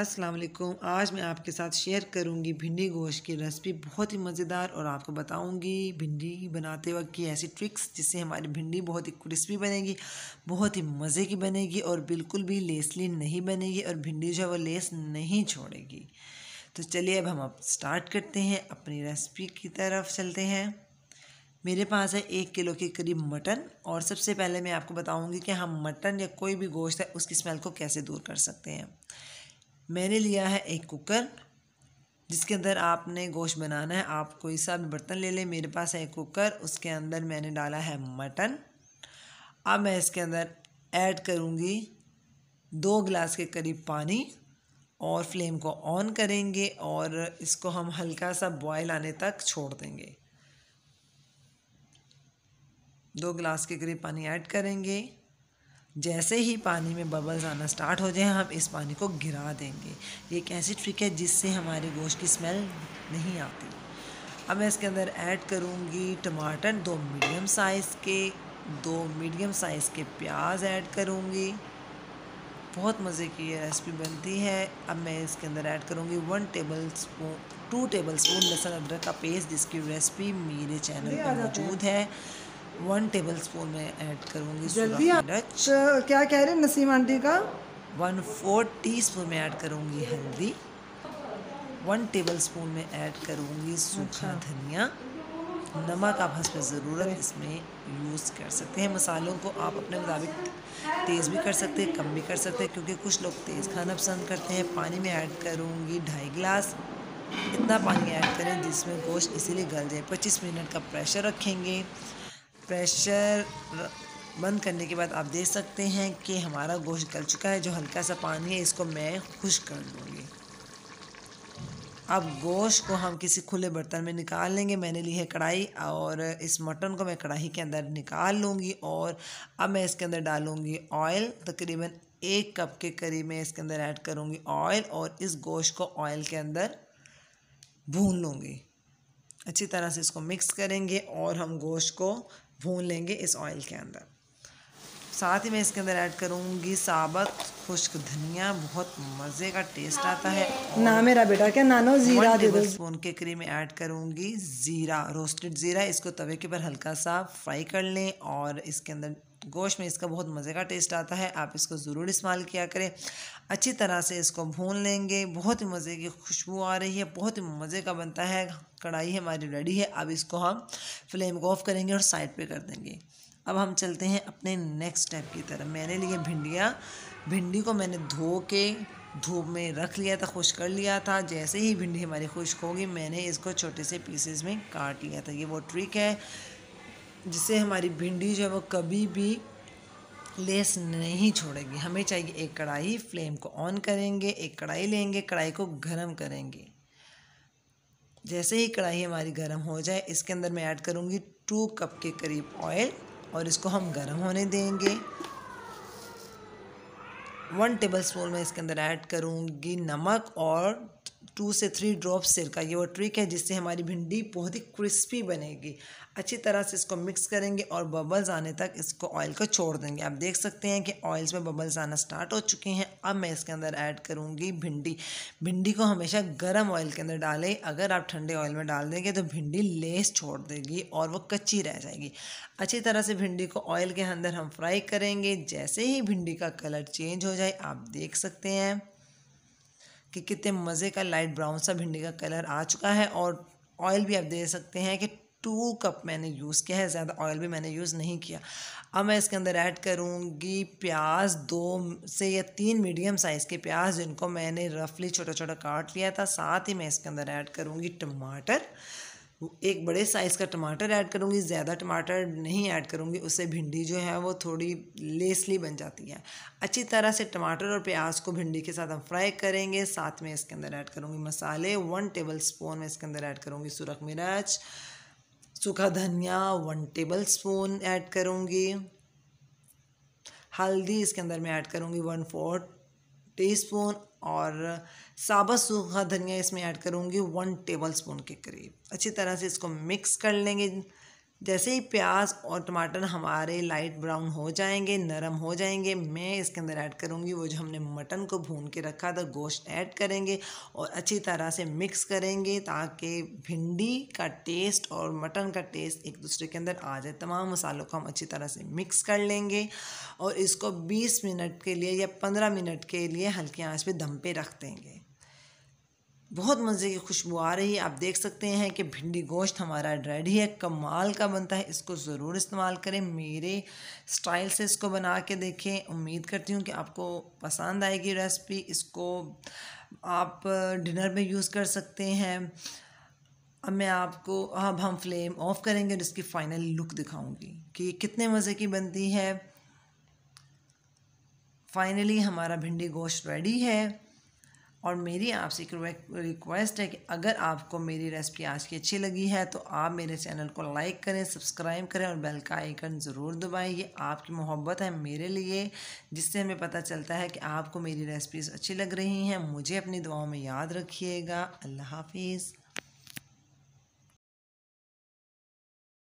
अस्सलाम वालेकुम आज मैं आपके साथ शेयर करूंगी भिंडी गोश्त की रेसिपी बहुत ही मज़ेदार और आपको बताऊंगी भिंडी बनाते वक्त की ऐसी ट्रिक्स जिससे हमारी भिंडी बहुत ही क्रिस्पी बनेगी बहुत ही मज़े की बनेगी और बिल्कुल भी लेसली नहीं बनेगी और भिंडी जो है वो लेस नहीं छोड़ेगी तो चलिए अब हम अब स्टार्ट करते हैं अपनी रेसिपी की तरफ चलते हैं मेरे पास है एक किलो के करीब मटन और सबसे पहले मैं आपको बताऊँगी कि हम मटन या कोई भी गोश्त है उसकी स्मेल को कैसे दूर कर सकते हैं मैंने लिया है एक कुकर जिसके अंदर आपने गोश्त बनाना है आप कोई सा भी बर्तन ले लें मेरे पास है एक कुकर उसके अंदर मैंने डाला है मटन अब मैं इसके अंदर ऐड करूँगी दो गिलास के करीब पानी और फ्लेम को ऑन करेंगे और इसको हम हल्का सा बॉयल आने तक छोड़ देंगे दो गिलास के करीब पानी ऐड करेंगे जैसे ही पानी में बबल्स आना स्टार्ट हो जाए हम इस पानी को गिरा देंगे ये एक ऐसी ट्रिक है जिससे हमारे गोश्त की स्मेल नहीं आती अब मैं इसके अंदर ऐड करूँगी टमाटर दो मीडियम साइज़ के दो मीडियम साइज़ के प्याज ऐड करूँगी बहुत मज़े की ये रेसिपी बनती है अब मैं इसके अंदर ऐड करूँगी one tablespoon two tablespoon लहसुन अदरक का पेस्ट जिसकी रेसिपी मेरे चैनल पर मौजूद है। वन टेबल स्पून में ऐड करूँगी जल्दी मिर्च अच्छा, क्या कह रहे हैं नसीम आंटी का वन फोर टी स्पून में ऐड करूँगी हल्दी वन टेबल स्पून में ऐड करूँगी सूखा अच्छा। धनिया नमक आप हंस ज़रूरत इसमें यूज़ कर सकते हैं मसालों को आप अपने मुताबिक तेज़ भी कर सकते हैं कम भी कर सकते हैं क्योंकि कुछ लोग तेज़ खाना पसंद करते हैं पानी में ऐड करूँगी ढाई गिलास इतना पानी ऐड करें जिसमें गोश्त इसीलिए गल जाए पच्चीस मिनट का प्रेशर रखेंगे प्रेशर बंद करने के बाद आप देख सकते हैं कि हमारा गोश्त गल चुका है जो हल्का सा पानी है इसको मैं खुश कर लूँगी अब गोश्त को हम किसी खुले बर्तन में निकाल लेंगे मैंने ली है कढ़ाई और इस मटन को मैं कढ़ाई के अंदर निकाल लूँगी और अब मैं इसके अंदर डालूँगी ऑयल तकरीबन एक कप के करीब मैं इसके अंदर ऐड करूँगी ऑयल और इस गोश्त को ऑयल के अंदर भून लूँगी अच्छी तरह से इसको मिक्स करेंगे और हम गोश्त को भून लेंगे इस ऑयल के अंदर साथ ही मैं इसके अंदर ऐड करूंगी साबत खुश्क धनिया बहुत मज़े का टेस्ट आता है ना मेरा बेटा क्या नानो ज़ीरा दे दो स्पून के करीब में ऐड करूँगी ज़ीरा रोस्टेड ज़ीरा इसको तवे के ऊपर हल्का सा फ्राई कर लें और इसके अंदर गोश्त में इसका बहुत मज़े का टेस्ट आता है आप इसको ज़रूर इस्तेमाल किया करें अच्छी तरह से इसको भून लेंगे बहुत ही मज़े की खुशबू आ रही है बहुत ही मज़े का बनता है कढ़ाई हमारी रेडी है अब इसको हम फ्लेम को ऑफ़ करेंगे और साइड पे कर देंगे अब हम चलते हैं अपने नेक्स्ट स्टेप की तरफ मैंने लिए भिंडियाँ भिंडी को मैंने धो के धूप में रख लिया था खुश कर लिया था जैसे ही भिंडी हमारी खुश्क होगी मैंने इसको छोटे से पीसेस में काट लिया था ये वो ट्रिक है जिससे हमारी भिंडी जो है वो कभी भी लेस नहीं छोड़ेगी हमें चाहिए एक कढ़ाई फ्लेम को ऑन करेंगे एक कढ़ाई लेंगे कढ़ाई को गर्म करेंगे जैसे ही कढ़ाई हमारी गर्म हो जाए इसके अंदर मैं ऐड करूँगी टू कप के करीब ऑयल और इसको हम गर्म होने देंगे वन टेबल स्पून में इसके अंदर ऐड करूँगी नमक और टू से थ्री ड्रॉप सिर का ये वो ट्रिक है जिससे हमारी भिंडी बहुत ही क्रिस्पी बनेगी अच्छी तरह से इसको मिक्स करेंगे और बबल्स आने तक इसको ऑयल को छोड़ देंगे आप देख सकते हैं कि ऑयल्स में बबल्स आना स्टार्ट हो चुके हैं अब मैं इसके अंदर ऐड करूँगी भिंडी भिंडी को हमेशा गर्म ऑयल के अंदर डालें अगर आप ठंडे ऑयल में डाल देंगे तो भिंडी लेस छोड़ देगी और वो कच्ची रह जाएगी अच्छी तरह से भिंडी को ऑयल के अंदर हम फ्राई करेंगे जैसे ही भिंडी का कलर चेंज हो जाए आप देख सकते हैं कि कितने मज़े का लाइट ब्राउन सा भिंडी का कलर आ चुका है और ऑयल भी आप दे सकते हैं कि टू कप मैंने यूज़ किया है ज़्यादा ऑयल भी मैंने यूज़ नहीं किया अब मैं इसके अंदर ऐड करूँगी प्याज दो से या तीन मीडियम साइज़ के प्याज जिनको मैंने रफली छोटा छोटा काट लिया था साथ ही मैं इसके अंदर ऐड करूँगी टमाटर एक बड़े साइज़ का टमाटर ऐड करूँगी ज़्यादा टमाटर नहीं ऐड करूँगी उससे भिंडी जो है वो थोड़ी लेसली बन जाती है अच्छी तरह से टमाटर और प्याज को भिंडी के साथ हम फ्राई करेंगे साथ में इसके अंदर ऐड करूँगी मसाले वन टेबल स्पून में इसके अंदर ऐड करूँगी सुरख मिर्च सूखा धनिया वन टेबल स्पून ऐड करूँगी हल्दी इसके अंदर मैं ऐड करूँगी वन फोर्थ टीस्पून और साबुत सूखा धनिया इसमें ऐड करूँगी वन टेबल स्पून के करीब अच्छी तरह से इसको मिक्स कर लेंगे जैसे ही प्याज और टमाटर हमारे लाइट ब्राउन हो जाएंगे नरम हो जाएंगे मैं इसके अंदर ऐड करूँगी वो जो हमने मटन को भून के रखा था गोश्त ऐड करेंगे और अच्छी तरह से मिक्स करेंगे ताकि भिंडी का टेस्ट और मटन का टेस्ट एक दूसरे के अंदर आ जाए तमाम मसालों को हम अच्छी तरह से मिक्स कर लेंगे और इसको बीस मिनट के लिए या पंद्रह मिनट के लिए हल्की आँच पर दम पे रख देंगे बहुत मज़े की खुशबू आ रही है आप देख सकते हैं कि भिंडी गोश्त हमारा रेडी है कमाल का बनता है इसको ज़रूर इस्तेमाल करें मेरे स्टाइल से इसको बना के देखें उम्मीद करती हूँ कि आपको पसंद आएगी रेसिपी इसको आप डिनर में यूज़ कर सकते हैं अब मैं आपको अब हम फ्लेम ऑफ़ करेंगे और इसकी फ़ाइनल लुक दिखाऊंगी कि ये कितने मज़े की बनती है फाइनली हमारा भिंडी गोश्त रेडी है और मेरी आपसे रिक्वेस्ट है कि अगर आपको मेरी रेसिपी आज की अच्छी लगी है तो आप मेरे चैनल को लाइक करें सब्सक्राइब करें और बेल का आइकन ज़रूर दबाएं ये आपकी मोहब्बत है मेरे लिए जिससे हमें पता चलता है कि आपको मेरी रेसिपीज़ अच्छी लग रही हैं मुझे अपनी दुआओं में याद रखिएगा अल्लाह हाफिज़